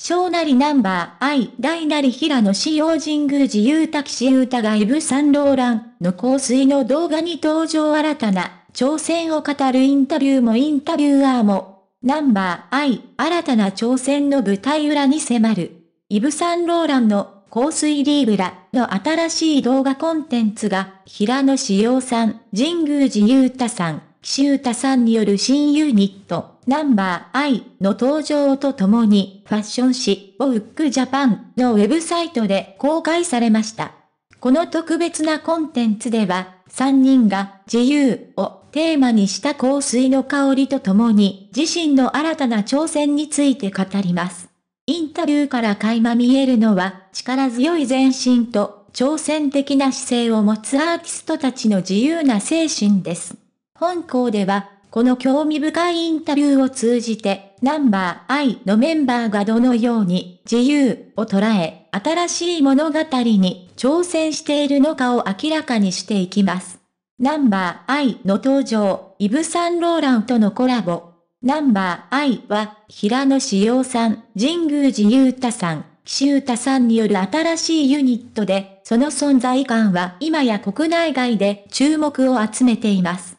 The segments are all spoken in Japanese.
小なりナンバー I 大なり平野紫陽神宮寺自由ゆう歌がイブ・サンローランの香水の動画に登場新たな挑戦を語るインタビューもインタビューアーもナンバー I 新たな挑戦の舞台裏に迫るイブ・サンローランの香水リーブラの新しい動画コンテンツが平野紫陽さん神宮寺う太さんシュータさんによる新ユニット、ナンバー I の登場とともに、ファッション誌、ボウックジャパンのウェブサイトで公開されました。この特別なコンテンツでは、3人が自由をテーマにした香水の香りとともに、自身の新たな挑戦について語ります。インタビューから垣間見えるのは、力強い前進と挑戦的な姿勢を持つアーティストたちの自由な精神です。本校では、この興味深いインタビューを通じて、ナンバー I のメンバーがどのように自由を捉え、新しい物語に挑戦しているのかを明らかにしていきます。ナンバー I の登場、イブ・サンローランとのコラボ。ナンバー I は、平野志陽さん、神宮寺勇太さん、岸優太さんによる新しいユニットで、その存在感は今や国内外で注目を集めています。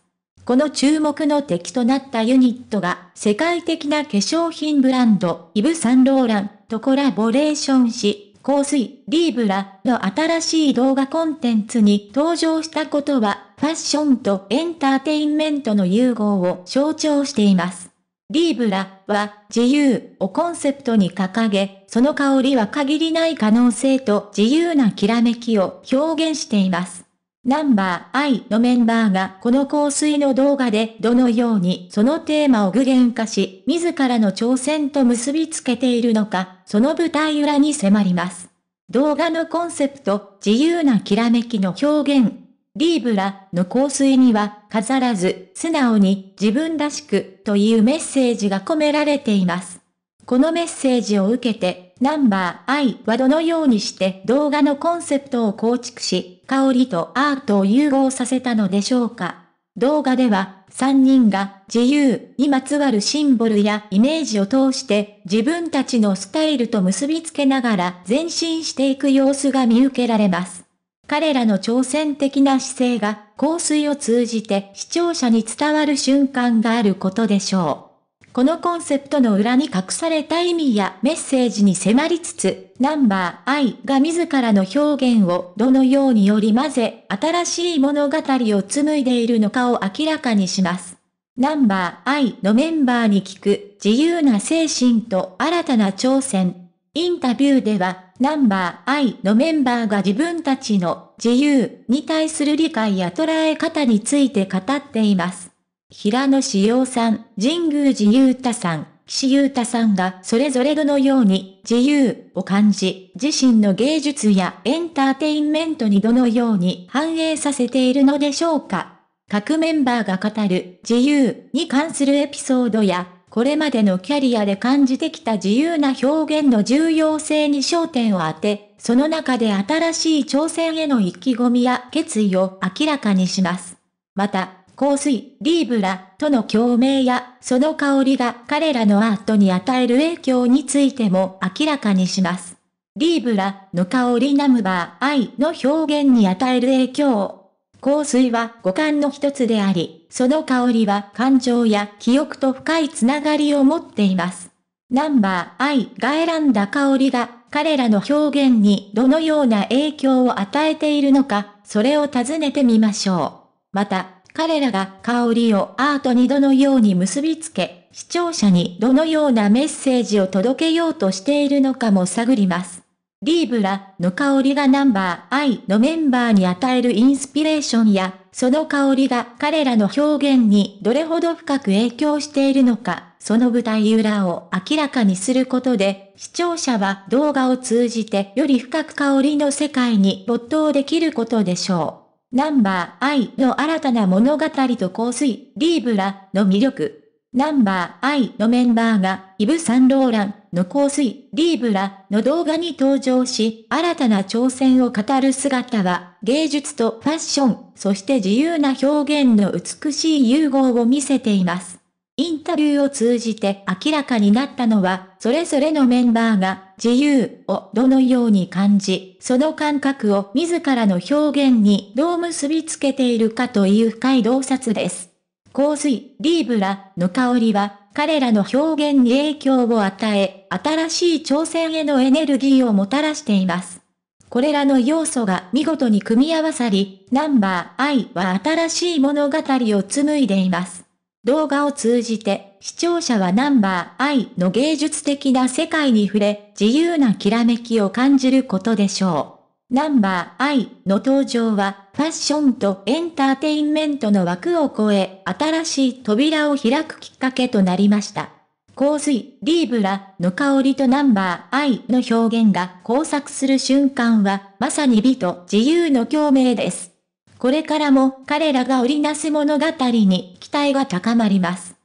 この注目の敵となったユニットが、世界的な化粧品ブランド、イブ・サンローランとコラボレーションし、香水、リーブラの新しい動画コンテンツに登場したことは、ファッションとエンターテインメントの融合を象徴しています。リーブラは自由をコンセプトに掲げ、その香りは限りない可能性と自由なきらめきを表現しています。ナンバー I のメンバーがこの香水の動画でどのようにそのテーマを具現化し、自らの挑戦と結びつけているのか、その舞台裏に迫ります。動画のコンセプト、自由なきらめきの表現。リーブラの香水には飾らず、素直に自分らしくというメッセージが込められています。このメッセージを受けてナンバー I はどのようにして動画のコンセプトを構築し、香りとアートを融合させたのでしょうか。動画では、3人が自由にまつわるシンボルやイメージを通して自分たちのスタイルと結びつけながら前進していく様子が見受けられます。彼らの挑戦的な姿勢が香水を通じて視聴者に伝わる瞬間があることでしょう。このコンセプトの裏に隠された意味やメッセージに迫りつつ、ナンバー I が自らの表現をどのようにより混ぜ、新しい物語を紡いでいるのかを明らかにします。ナンバー I のメンバーに聞く自由な精神と新たな挑戦。インタビューでは、ナンバー I のメンバーが自分たちの自由に対する理解や捉え方について語っています。平野志陽さん、神宮寺勇太さん、岸優太さんがそれぞれどのように自由を感じ、自身の芸術やエンターテインメントにどのように反映させているのでしょうか各メンバーが語る自由に関するエピソードや、これまでのキャリアで感じてきた自由な表現の重要性に焦点を当て、その中で新しい挑戦への意気込みや決意を明らかにします。また、香水、リーブラとの共鳴や、その香りが彼らのアートに与える影響についても明らかにします。リーブラの香りナムバー愛の表現に与える影響。香水は五感の一つであり、その香りは感情や記憶と深いつながりを持っています。ナンバー愛が選んだ香りが彼らの表現にどのような影響を与えているのか、それを尋ねてみましょう。また、彼らが香りをアートにどのように結びつけ、視聴者にどのようなメッセージを届けようとしているのかも探ります。リーブラの香りがナンバー I のメンバーに与えるインスピレーションや、その香りが彼らの表現にどれほど深く影響しているのか、その舞台裏を明らかにすることで、視聴者は動画を通じてより深く香りの世界に没頭できることでしょう。ナンバー I の新たな物語と香水、リーブラの魅力。ナンバー I のメンバーが、イブ・サンローランの香水、リーブラの動画に登場し、新たな挑戦を語る姿は、芸術とファッション、そして自由な表現の美しい融合を見せています。インタビューを通じて明らかになったのは、それぞれのメンバーが自由をどのように感じ、その感覚を自らの表現にどう結びつけているかという深い洞察です。香水、リーブラの香りは、彼らの表現に影響を与え、新しい挑戦へのエネルギーをもたらしています。これらの要素が見事に組み合わさり、ナンバー I は新しい物語を紡いでいます。動画を通じて視聴者はナンバーイの芸術的な世界に触れ、自由なきらめきを感じることでしょう。ナンバーイの登場は、ファッションとエンターテインメントの枠を超え、新しい扉を開くきっかけとなりました。香水、リーブラの香りとナンバーイの表現が交錯する瞬間は、まさに美と自由の共鳴です。これからも彼らが織りなす物語に期待が高まります。